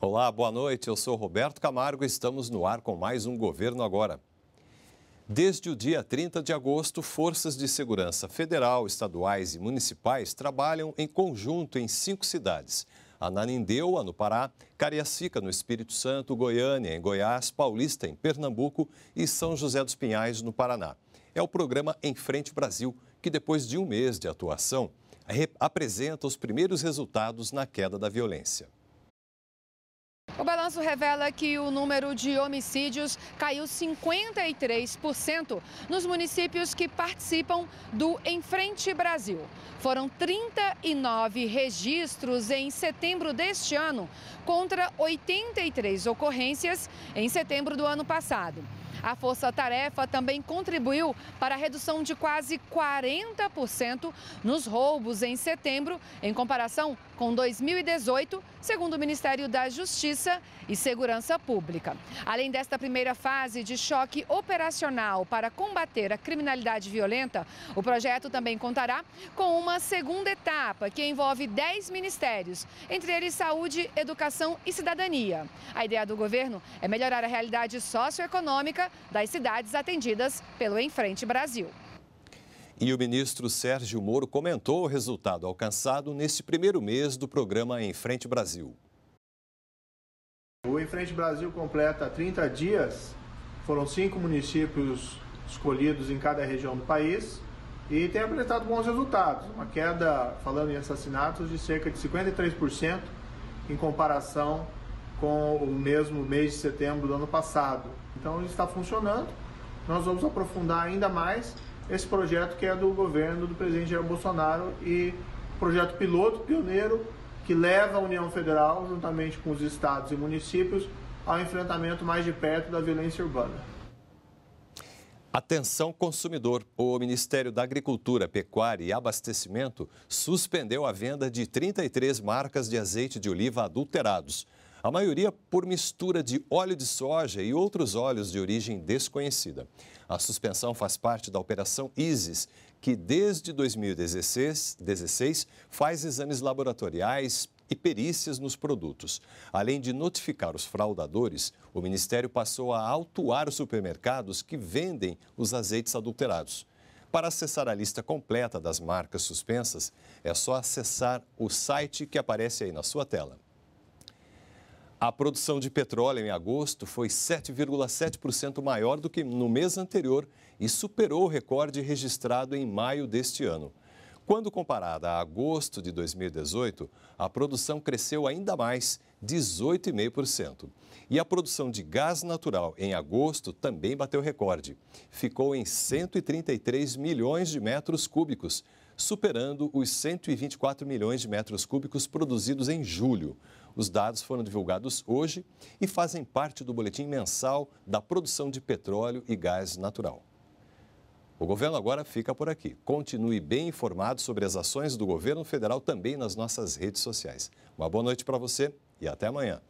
Olá, boa noite. Eu sou Roberto Camargo e estamos no ar com mais um Governo Agora. Desde o dia 30 de agosto, forças de segurança federal, estaduais e municipais trabalham em conjunto em cinco cidades: Ananindeua, no Pará, Cariacica, no Espírito Santo, Goiânia, em Goiás, Paulista, em Pernambuco e São José dos Pinhais, no Paraná é o programa Em Frente Brasil, que depois de um mês de atuação, apresenta os primeiros resultados na queda da violência. O balanço revela que o número de homicídios caiu 53% nos municípios que participam do Enfrente Brasil. Foram 39 registros em setembro deste ano, contra 83 ocorrências em setembro do ano passado. A Força Tarefa também contribuiu para a redução de quase 40% nos roubos em setembro, em comparação com 2018, segundo o Ministério da Justiça e Segurança Pública. Além desta primeira fase de choque operacional para combater a criminalidade violenta, o projeto também contará com uma segunda etapa que envolve 10 ministérios, entre eles Saúde, Educação e Cidadania. A ideia do governo é melhorar a realidade socioeconômica das cidades atendidas pelo Enfrente Brasil. E o ministro Sérgio Moro comentou o resultado alcançado neste primeiro mês do programa Enfrente Brasil. O Enfrente Brasil completa 30 dias, foram cinco municípios escolhidos em cada região do país e tem apresentado bons resultados. Uma queda, falando em assassinatos, de cerca de 53% em comparação com o mesmo mês de setembro do ano passado. Então ele está funcionando. Nós vamos aprofundar ainda mais esse projeto que é do governo do presidente Jair Bolsonaro e projeto piloto pioneiro que leva a União Federal, juntamente com os estados e municípios, ao enfrentamento mais de perto da violência urbana. Atenção consumidor, o Ministério da Agricultura, Pecuária e Abastecimento suspendeu a venda de 33 marcas de azeite de oliva adulterados a maioria por mistura de óleo de soja e outros óleos de origem desconhecida. A suspensão faz parte da Operação ISIS, que desde 2016 16, faz exames laboratoriais e perícias nos produtos. Além de notificar os fraudadores, o Ministério passou a autuar os supermercados que vendem os azeites adulterados. Para acessar a lista completa das marcas suspensas, é só acessar o site que aparece aí na sua tela. A produção de petróleo em agosto foi 7,7% maior do que no mês anterior e superou o recorde registrado em maio deste ano. Quando comparada a agosto de 2018, a produção cresceu ainda mais, 18,5%. E a produção de gás natural em agosto também bateu recorde. Ficou em 133 milhões de metros cúbicos, superando os 124 milhões de metros cúbicos produzidos em julho. Os dados foram divulgados hoje e fazem parte do boletim mensal da produção de petróleo e gás natural. O governo agora fica por aqui. Continue bem informado sobre as ações do governo federal também nas nossas redes sociais. Uma boa noite para você e até amanhã.